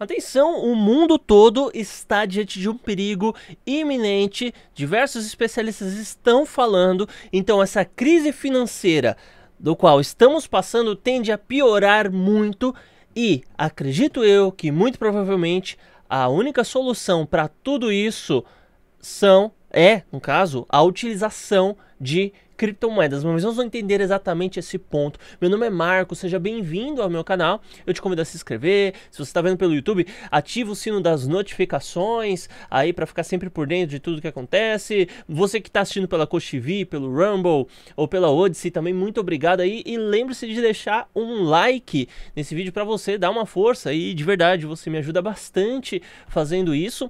Atenção, o mundo todo está diante de um perigo iminente. Diversos especialistas estão falando, então essa crise financeira do qual estamos passando tende a piorar muito e acredito eu que muito provavelmente a única solução para tudo isso são é, no caso, a utilização de criptomoedas, mas vamos entender exatamente esse ponto. Meu nome é Marco, seja bem-vindo ao meu canal. Eu te convido a se inscrever. Se você está vendo pelo YouTube, ativa o sino das notificações aí para ficar sempre por dentro de tudo que acontece. Você que está assistindo pela CoachTV, pelo Rumble ou pela Odyssey, também muito obrigado aí e lembre-se de deixar um like nesse vídeo para você dar uma força aí, de verdade você me ajuda bastante fazendo isso.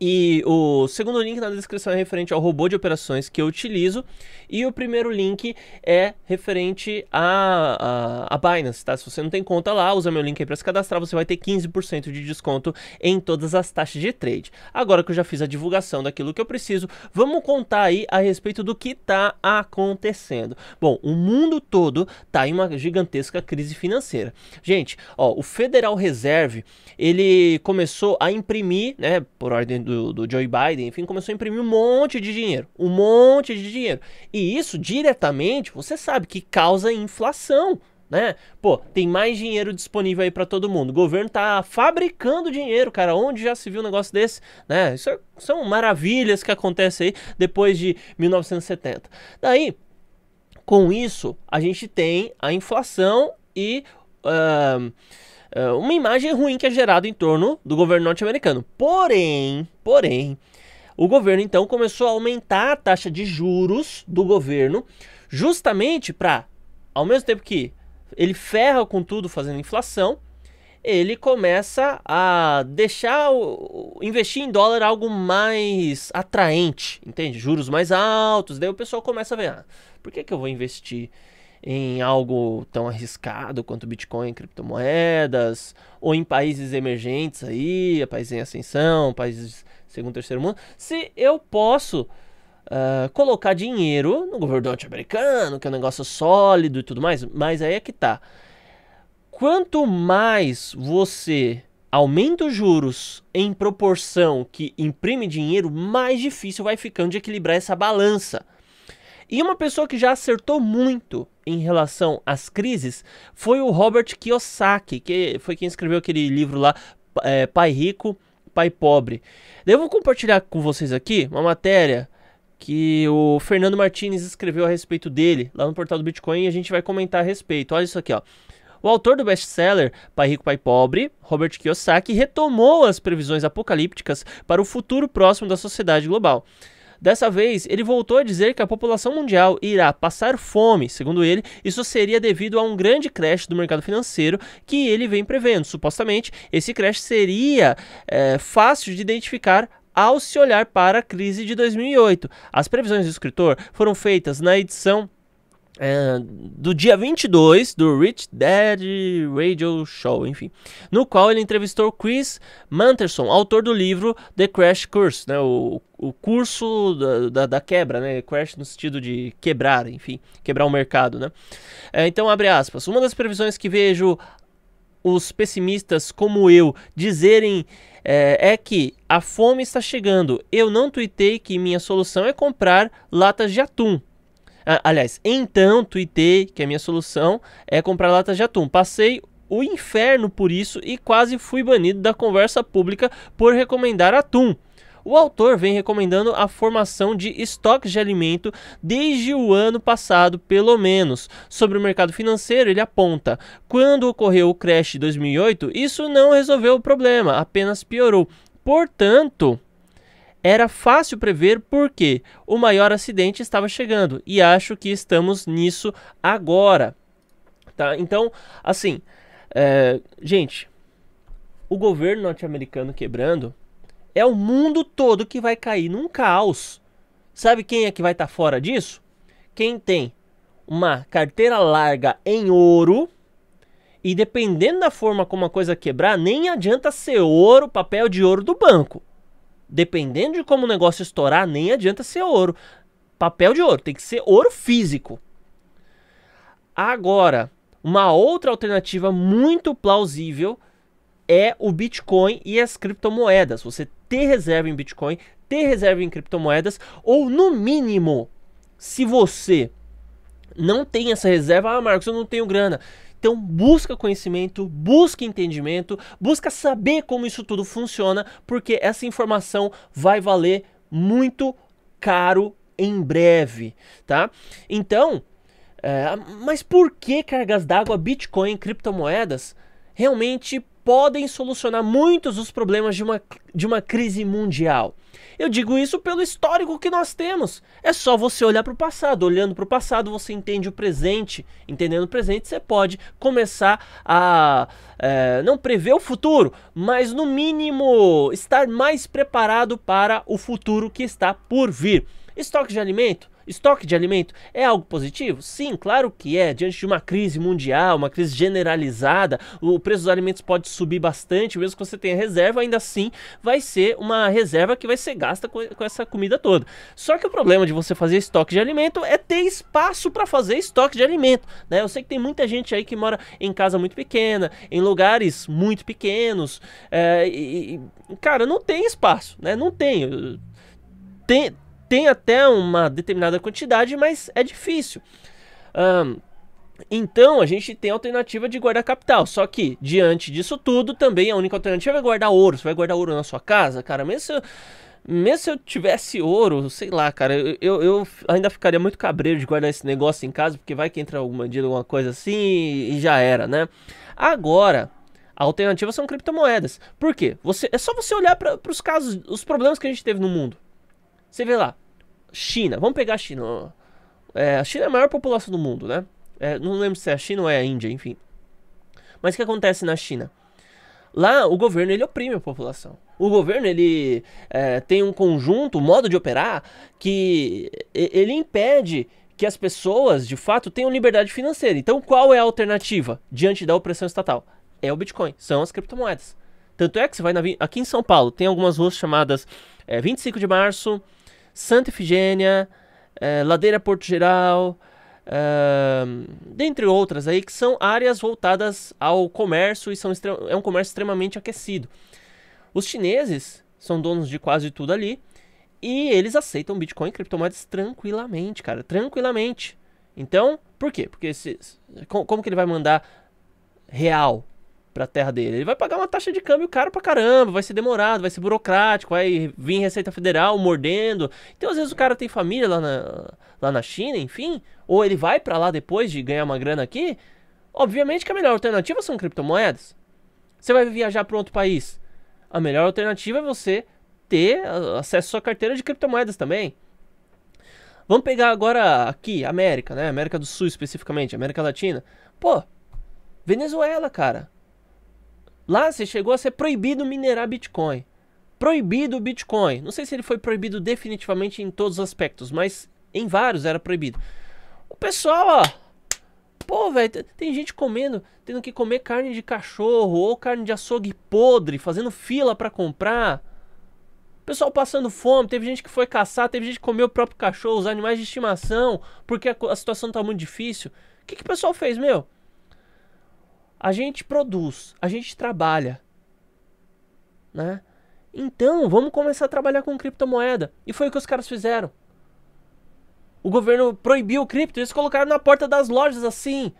E o segundo link na descrição é referente ao robô de operações que eu utilizo. E o primeiro link é referente a, a, a Binance, tá? Se você não tem conta lá, usa meu link aí para se cadastrar, você vai ter 15% de desconto em todas as taxas de trade. Agora que eu já fiz a divulgação daquilo que eu preciso, vamos contar aí a respeito do que está acontecendo. Bom, o mundo todo está em uma gigantesca crise financeira. Gente, ó, o Federal Reserve, ele começou a imprimir, né, por ordem Biden, do, do Joe Biden, enfim, começou a imprimir um monte de dinheiro. Um monte de dinheiro. E isso diretamente, você sabe que causa inflação. Né? Pô, tem mais dinheiro disponível aí para todo mundo. O governo tá fabricando dinheiro, cara. Onde já se viu um negócio desse, né? Isso é, são maravilhas que acontecem aí depois de 1970. Daí, com isso, a gente tem a inflação e uh, eh, uma imagem ruim que é gerada em torno do governo norte-americano. Porém, porém, o governo então começou a aumentar a taxa de juros do governo, justamente para, ao mesmo tempo que ele ferra com tudo fazendo inflação, ele começa a deixar o, investir em dólar algo mais atraente, entende? Juros mais altos, daí o pessoal começa a ver, ah, por que, que eu vou investir em algo tão arriscado quanto Bitcoin, criptomoedas, ou em países emergentes aí, países em ascensão, países segundo terceiro mundo, se eu posso uh, colocar dinheiro no governo norte-americano, que é um negócio sólido e tudo mais, mas aí é que tá. Quanto mais você aumenta os juros em proporção que imprime dinheiro, mais difícil vai ficando de equilibrar essa balança. E uma pessoa que já acertou muito em relação às crises foi o Robert Kiyosaki, que foi quem escreveu aquele livro lá, é, Pai Rico, Pai Pobre. Eu vou compartilhar com vocês aqui uma matéria que o Fernando Martinez escreveu a respeito dele lá no portal do Bitcoin e a gente vai comentar a respeito. Olha isso aqui, ó. O autor do best-seller Pai Rico, Pai Pobre, Robert Kiyosaki, retomou as previsões apocalípticas para o futuro próximo da sociedade global. Dessa vez, ele voltou a dizer que a população mundial irá passar fome, segundo ele, isso seria devido a um grande crash do mercado financeiro que ele vem prevendo. Supostamente, esse crash seria é, fácil de identificar ao se olhar para a crise de 2008. As previsões do escritor foram feitas na edição é, do dia 22 do Rich Dad Radio Show, enfim, no qual ele entrevistou Chris Manterson, autor do livro The Crash Course, né, o, o curso da, da, da, quebra, né, crash no sentido de quebrar, enfim, quebrar o mercado, né. É, então, abre aspas, uma das previsões que vejo os pessimistas como eu dizerem é, é, que a fome está chegando. Eu não tuitei que minha solução é comprar latas de atum. Ah, aliás, então tuitei que a minha solução é comprar latas de atum. Passei o inferno por isso e quase fui banido da conversa pública por recomendar atum. O autor vem recomendando a formação de estoques de alimento desde o ano passado, pelo menos. Sobre o mercado financeiro, ele aponta: quando ocorreu o crash de 2008, isso não resolveu o problema, apenas piorou. Portanto, era fácil prever porque o maior acidente estava chegando e acho que estamos nisso agora. Tá? Então, assim, é, gente, o governo norte-americano quebrando é o mundo todo que vai cair num caos. Sabe quem é que vai estar tá fora disso? Quem tem uma carteira larga em ouro e dependendo da forma como a coisa quebrar, nem adianta ser ouro, papel de ouro do banco dependendo de como o negócio estourar, nem adianta ser ouro. Papel de ouro, tem que ser ouro físico. Agora, uma outra alternativa muito plausível é o Bitcoin e as criptomoedas. Você ter reserva em Bitcoin, ter reserva em criptomoedas, ou no mínimo, se você não tem essa reserva, ah, Marcos, eu não tenho grana. Então busca conhecimento, busca entendimento, busca saber como isso tudo funciona, porque essa informação vai valer muito caro em breve, tá? Então, é, mas por que cargas d'água, Bitcoin, criptomoedas realmente podem solucionar muitos dos problemas de uma, de uma crise mundial. Eu digo isso pelo histórico que nós temos. É só você olhar para o passado. Olhando para o passado, você entende o presente. Entendendo o presente, você pode começar a é, não prever o futuro, mas no mínimo estar mais preparado para o futuro que está por vir. Estoque de alimento Estoque de alimento é algo positivo? Sim, claro que é. Diante de uma crise mundial, uma crise generalizada, o preço dos alimentos pode subir bastante, mesmo que você tenha reserva, ainda assim vai ser uma reserva que vai ser gasta com, com essa comida toda. Só que o problema de você fazer estoque de alimento é ter espaço para fazer estoque de alimento. Né? Eu sei que tem muita gente aí que mora em casa muito pequena, em lugares muito pequenos, é, e, cara, não tem espaço, né? Não tem. Tem, tem até uma determinada quantidade, mas é difícil. Um, então a gente tem a alternativa de guardar capital. Só que, diante disso tudo, também a única alternativa é guardar ouro. Você vai guardar ouro na sua casa, cara, mesmo se eu, mesmo se eu tivesse ouro, sei lá, cara, eu, eu ainda ficaria muito cabreiro de guardar esse negócio em casa, porque vai que entra alguma alguma coisa assim, e já era, né? Agora, a alternativa são criptomoedas. Por quê? Você, é só você olhar para os casos, os problemas que a gente teve no mundo. Você vê lá, China, vamos pegar a China. É, a China é a maior população do mundo, né? É, não lembro se é a China ou é a Índia, enfim. Mas o que acontece na China? Lá o governo ele oprime a população. O governo ele é, tem um conjunto, um modo de operar que ele impede que as pessoas de fato tenham liberdade financeira. Então qual é a alternativa diante da opressão estatal? É o Bitcoin, são as criptomoedas. Tanto é que você vai na, aqui em São Paulo, tem algumas ruas chamadas é, 25 de março, Santa Efigênia, é, Ladeira Porto Geral, é, dentre outras aí, que são áreas voltadas ao comércio e são é um comércio extremamente aquecido. Os chineses são donos de quase tudo ali e eles aceitam Bitcoin e criptomoedas tranquilamente, cara, tranquilamente. Então, por quê? Porque se, como que ele vai mandar real pra terra dele. Ele vai pagar uma taxa de câmbio caro pra caramba, vai ser demorado, vai ser burocrático, vai vir Receita Federal mordendo. Então, às vezes, o cara tem família lá na, lá na China, enfim, ou ele vai para lá depois de ganhar uma grana aqui. Obviamente que a melhor alternativa são criptomoedas. Você vai viajar para outro país. A melhor alternativa é você ter acesso à sua carteira de criptomoedas também. Vamos pegar agora aqui, América, né? América do Sul especificamente, América Latina. Pô, Venezuela, cara. Lá se chegou a ser proibido minerar Bitcoin. Proibido o Bitcoin. Não sei se ele foi proibido definitivamente em todos os aspectos, mas em vários era proibido. O pessoal, ó, Pô, velho, tem gente comendo, tendo que comer carne de cachorro ou carne de açougue podre, fazendo fila para comprar. Pessoal passando fome, teve gente que foi caçar, teve gente que comeu o próprio cachorro, os animais de estimação, porque a, a situação tá muito difícil. O que, que o pessoal fez, meu? A gente produz, a gente trabalha, né? Então, vamos começar a trabalhar com criptomoeda. E foi o que os caras fizeram. O governo proibiu o cripto, eles colocaram na porta das lojas assim.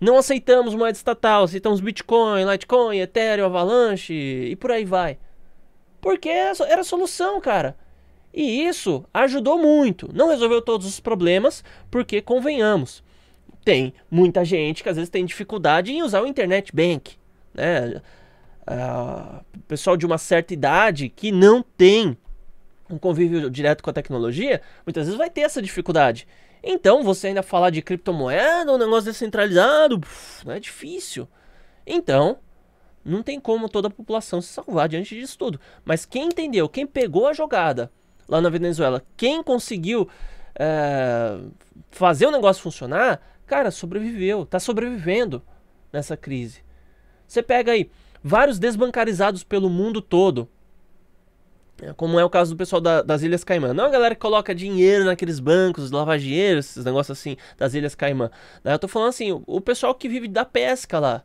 Não aceitamos moeda estatal, aceitamos Bitcoin, Litecoin, Ethereum, Avalanche e por aí vai. Porque é era a solução, cara. E isso ajudou muito. Não resolveu todos os problemas, porque convenhamos, tem muita gente que às vezes tem dificuldade em usar o internet bank, né? Uh, pessoal de uma certa idade que não tem um convívio direto com a tecnologia, muitas vezes vai ter essa dificuldade. Então, você ainda falar de criptomoeda, um negócio descentralizado, puf, não é difícil. Então, não tem como toda a população se salvar diante disso tudo. Mas quem entendeu, quem pegou a jogada lá na Venezuela, quem conseguiu eh, fazer o negócio funcionar, cara, sobreviveu, tá sobrevivendo nessa crise. Você pega aí vários desbancarizados pelo mundo todo, né, como é o caso do pessoal da, das Ilhas Caimã. Não é a galera que coloca dinheiro naqueles bancos, lavagieiros esses negócios assim, das Ilhas Caimã. Né, eu tô falando assim, o, o pessoal que vive da pesca lá.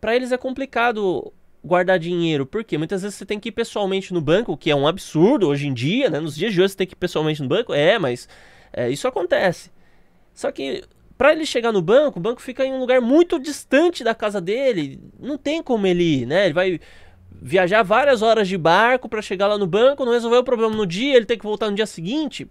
para eles é complicado guardar dinheiro, porque muitas vezes você tem que ir pessoalmente no banco, o que é um absurdo hoje em dia, né? Nos dias de hoje você tem que ir pessoalmente no banco, é, mas é, isso acontece. Só que para ele chegar no banco, o banco fica em um lugar muito distante da casa dele, não tem como ele ir, né? Ele vai viajar várias horas de barco para chegar lá no banco, não resolver o problema no dia, ele tem que voltar no dia seguinte.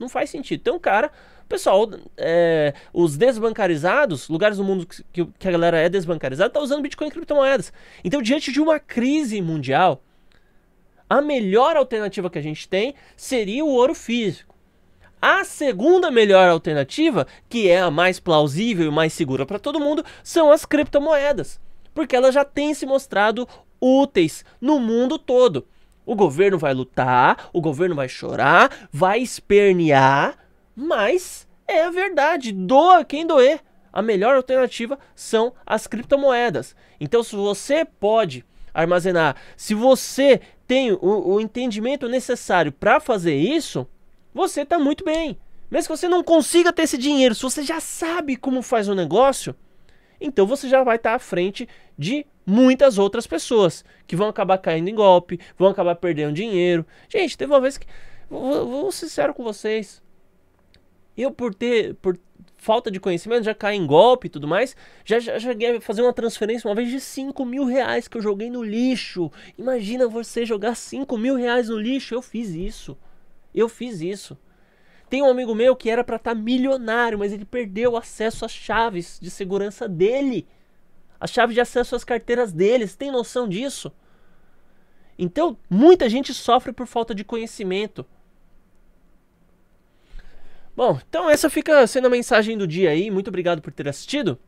Não faz sentido. Então, cara, pessoal, é, os desbancarizados, lugares do mundo que, que a galera é desbancarizada, tá usando Bitcoin e criptomoedas. Então, diante de uma crise mundial, a melhor alternativa que a gente tem seria o ouro físico. A segunda melhor alternativa, que é a mais plausível e mais segura para todo mundo, são as criptomoedas, porque elas já têm se mostrado úteis no mundo todo. O governo vai lutar, o governo vai chorar, vai espernear, mas é a verdade, doa quem doer. A melhor alternativa são as criptomoedas. Então, se você pode armazenar, se você tem o, o entendimento necessário para fazer isso, você está muito bem. Mesmo que você não consiga ter esse dinheiro, se você já sabe como faz o negócio, então você já vai estar tá à frente de muitas outras pessoas que vão acabar caindo em golpe, vão acabar perdendo dinheiro. Gente, teve uma vez que. Vou, vou ser sincero com vocês. Eu, por ter. Por falta de conhecimento, já caí em golpe e tudo mais. Já, já, já cheguei a fazer uma transferência uma vez de 5 mil reais que eu joguei no lixo. Imagina você jogar 5 mil reais no lixo. Eu fiz isso. Eu fiz isso. Tem um amigo meu que era para estar tá milionário, mas ele perdeu o acesso às chaves de segurança dele. As chaves de acesso às carteiras deles. Tem noção disso? Então, muita gente sofre por falta de conhecimento. Bom, então essa fica sendo a mensagem do dia aí. Muito obrigado por ter assistido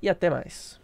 e até mais.